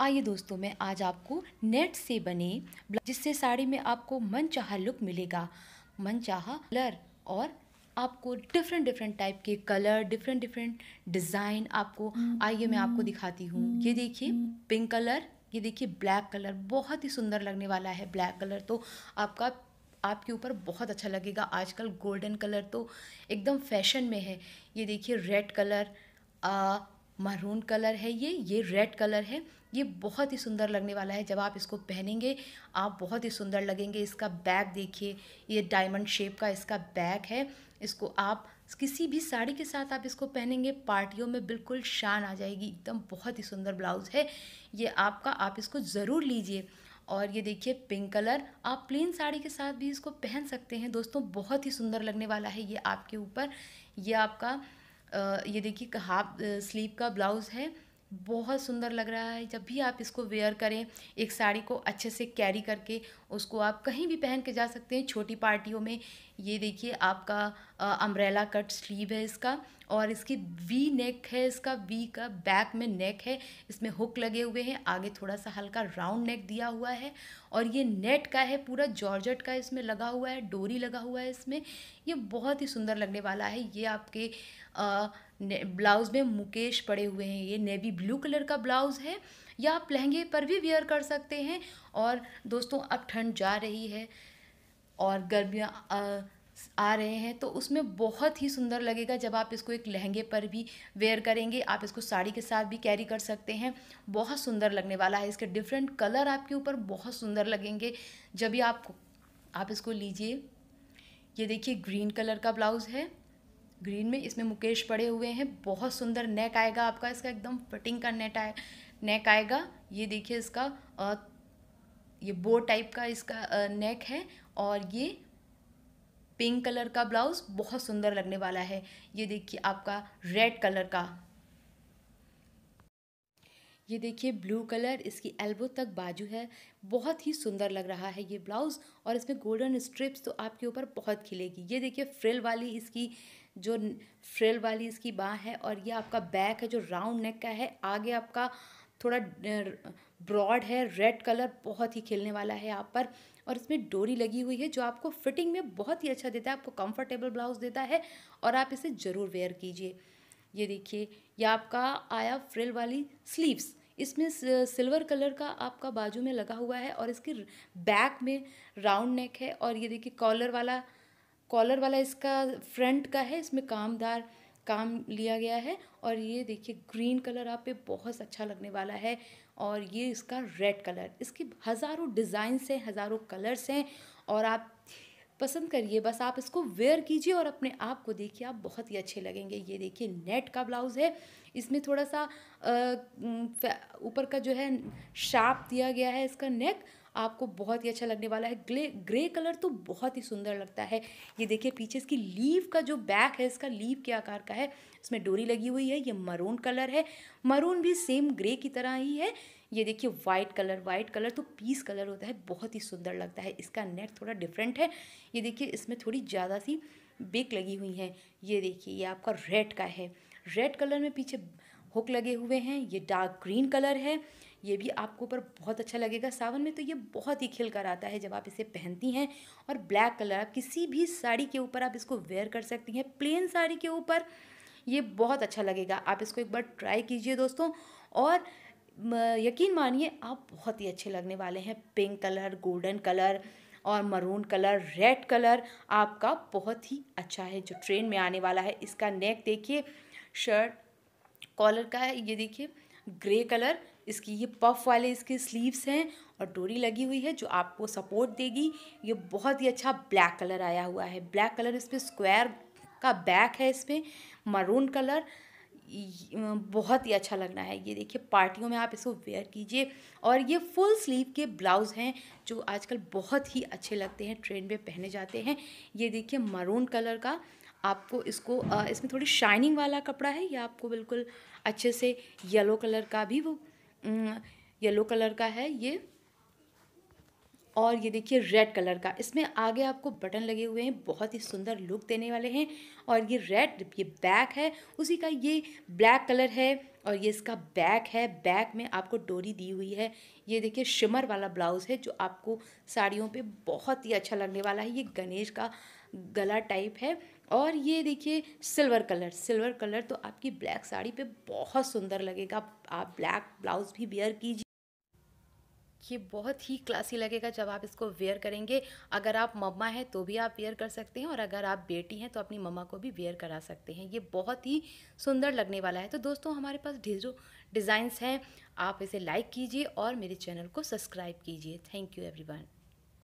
आइए दोस्तों मैं आज आपको नेट से बने जिससे साड़ी में आपको मन चाह लुक मिलेगा मन चाह कलर और आपको डिफरेंट डिफरेंट टाइप के कलर डिफरेंट डिफरेंट डिज़ाइन आपको आइए मैं आपको दिखाती हूँ ये देखिए पिंक कलर ये देखिए ब्लैक कलर बहुत ही सुंदर लगने वाला है ब्लैक कलर तो आपका आपके ऊपर बहुत अच्छा लगेगा आजकल गोल्डन कलर तो एकदम फैशन में है ये देखिए रेड कलर मरून कलर है ये ये रेड कलर है ये बहुत ही सुंदर लगने वाला है जब आप इसको पहनेंगे आप बहुत ही सुंदर लगेंगे इसका बैग देखिए ये डायमंड शेप का इसका बैग है इसको आप किसी भी साड़ी के साथ आप इसको पहनेंगे पार्टियों में बिल्कुल शान आ जाएगी एकदम बहुत ही सुंदर ब्लाउज़ है ये आपका आप इसको ज़रूर लीजिए और ये देखिए पिंक कलर आप प्लेन साड़ी के साथ भी इसको पहन सकते हैं दोस्तों बहुत ही सुंदर लगने वाला है ये आपके ऊपर ये आपका ये देखिए हाफ स्लीव का ब्लाउज़ है बहुत सुंदर लग रहा है जब भी आप इसको वेयर करें एक साड़ी को अच्छे से कैरी करके उसको आप कहीं भी पहन के जा सकते हैं छोटी पार्टियों में ये देखिए आपका अम्ब्रेला कट स्लीव है इसका और इसकी वी नेक है इसका वी का बैक में नेक है इसमें हुक लगे हुए हैं आगे थोड़ा सा हल्का राउंड नेक दिया हुआ है और ये नेट का है पूरा जॉर्जट का इसमें लगा हुआ है डोरी लगा हुआ है इसमें ये बहुत ही सुंदर लगने वाला है ये आपके ब्लाउज़ में मुकेश पड़े हुए हैं ये नेवी ब्लू कलर का ब्लाउज़ है या आप लहंगे पर भी वेयर कर सकते हैं और दोस्तों अब ठंड जा रही है और गर्मियाँ आ रहे हैं तो उसमें बहुत ही सुंदर लगेगा जब आप इसको एक लहंगे पर भी वेयर करेंगे आप इसको साड़ी के साथ भी कैरी कर सकते हैं बहुत सुंदर लगने वाला है इसके डिफरेंट कलर आपके ऊपर बहुत सुंदर लगेंगे जब भी आप आप इसको लीजिए ये देखिए ग्रीन कलर का ब्लाउज़ है ग्रीन में इसमें मुकेश पड़े हुए हैं बहुत सुंदर नेक आएगा आपका इसका एकदम फिटिंग का नेट आए नेक आएगा ये देखिए इसका ये बो टाइप का इसका नेक है और ये पिंक कलर का ब्लाउज़ बहुत सुंदर लगने वाला है ये देखिए आपका रेड कलर का ये देखिए ब्लू कलर इसकी एल्बो तक बाजू है बहुत ही सुंदर लग रहा है ये ब्लाउज़ और इसमें गोल्डन स्ट्रिप्स तो आपके ऊपर बहुत खिलेगी ये देखिए फ्रिल वाली इसकी जो फ्रिल वाली इसकी बाँ है और ये आपका बैक है जो राउंड नेक का है आगे आपका थोड़ा ब्रॉड है रेड कलर बहुत ही खिलने वाला है आप पर और इसमें डोरी लगी हुई है जो आपको फिटिंग में बहुत ही अच्छा देता है आपको कंफर्टेबल ब्लाउज देता है और आप इसे ज़रूर वेयर कीजिए ये देखिए यह आपका आया फ्रिल वाली स्लीव्स इसमें सिल्वर कलर का आपका बाजू में लगा हुआ है और इसके बैक में राउंड नेक है और ये देखिए कॉलर वाला कॉलर वाला इसका फ्रंट का है इसमें कामदार काम लिया गया है और ये देखिए ग्रीन कलर आप पे बहुत अच्छा लगने वाला है और ये इसका रेड कलर इसकी हज़ारों डिज़ाइंस हैं हज़ारों कलर्स हैं और आप पसंद करिए बस आप इसको वेयर कीजिए और अपने आप को देखिए आप बहुत ही अच्छे लगेंगे ये देखिए नेट का ब्लाउज़ है इसमें थोड़ा सा ऊपर का जो है शार्प दिया गया है इसका नेक आपको बहुत ही अच्छा लगने वाला है ग्रे ग्रे कलर तो बहुत ही सुंदर लगता है ये देखिए पीछे इसकी लीव का जो बैक है इसका लीव के आकार का है इसमें डोरी लगी हुई है ये मरून कलर है मरून भी सेम ग्रे की तरह ही है ये देखिए वाइट कलर वाइट कलर तो पीस कलर होता है बहुत ही सुंदर लगता है इसका नेट थोड़ा डिफरेंट है ये देखिए इसमें थोड़ी ज़्यादा सी बेक लगी हुई है ये देखिए ये आपका रेड का है रेड कलर में पीछे हुक लगे हुए हैं ये डार्क ग्रीन कलर है ये भी आपको ऊपर बहुत अच्छा लगेगा सावन में तो ये बहुत ही खिल कर आता है जब आप इसे पहनती हैं और ब्लैक कलर आप किसी भी साड़ी के ऊपर आप इसको वेयर कर सकती हैं प्लेन साड़ी के ऊपर ये बहुत अच्छा लगेगा आप इसको एक बार ट्राई कीजिए दोस्तों और यकीन मानिए आप बहुत ही अच्छे लगने वाले हैं पिंक कलर गोल्डन कलर और मरून कलर रेड कलर आपका बहुत ही अच्छा है जो ट्रेन में आने वाला है इसका नेक देखिए शर्ट कॉलर का है ये देखिए ग्रे कलर इसकी ये पफ वाले इसके स्लीव्स हैं और डोरी लगी हुई है जो आपको सपोर्ट देगी ये बहुत ही अच्छा ब्लैक कलर आया हुआ है ब्लैक कलर इस पर स्क्वायर का बैक है इसमें मरून कलर बहुत ही अच्छा लगना है ये देखिए पार्टियों में आप इसको वेयर कीजिए और ये फुल स्लीव के ब्लाउज़ हैं जो आजकल बहुत ही अच्छे लगते हैं ट्रेंड में पहने जाते हैं ये देखिए मरून कलर का आपको इसको इसमें थोड़ी शाइनिंग वाला कपड़ा है या आपको बिल्कुल अच्छे से येलो कलर का भी वो येलो हम्म, कलर का है ये और ये देखिए रेड कलर का इसमें आगे आपको बटन लगे हुए हैं बहुत ही सुंदर लुक देने वाले हैं और ये रेड ये बैक है उसी का ये ब्लैक कलर है और ये इसका बैक है बैक में आपको डोरी दी हुई है ये देखिए शिमर वाला ब्लाउज़ है जो आपको साड़ियों पे बहुत ही अच्छा लगने वाला है ये गणेश का गला टाइप है और ये देखिए सिल्वर कलर सिल्वर कलर तो आपकी ब्लैक साड़ी पे बहुत सुंदर लगेगा आप ब्लैक ब्लाउज भी वेयर कीजिए ये बहुत ही क्लासी लगेगा जब आप इसको वेयर करेंगे अगर आप मम्मा हैं तो भी आप वेयर कर सकते हैं और अगर आप बेटी हैं तो अपनी मम्मा को भी वेयर करा सकते हैं ये बहुत ही सुंदर लगने वाला है तो दोस्तों हमारे पास ढेरों डिज़ाइंस हैं आप इसे लाइक कीजिए और मेरे चैनल को सब्सक्राइब कीजिए थैंक यू एवरी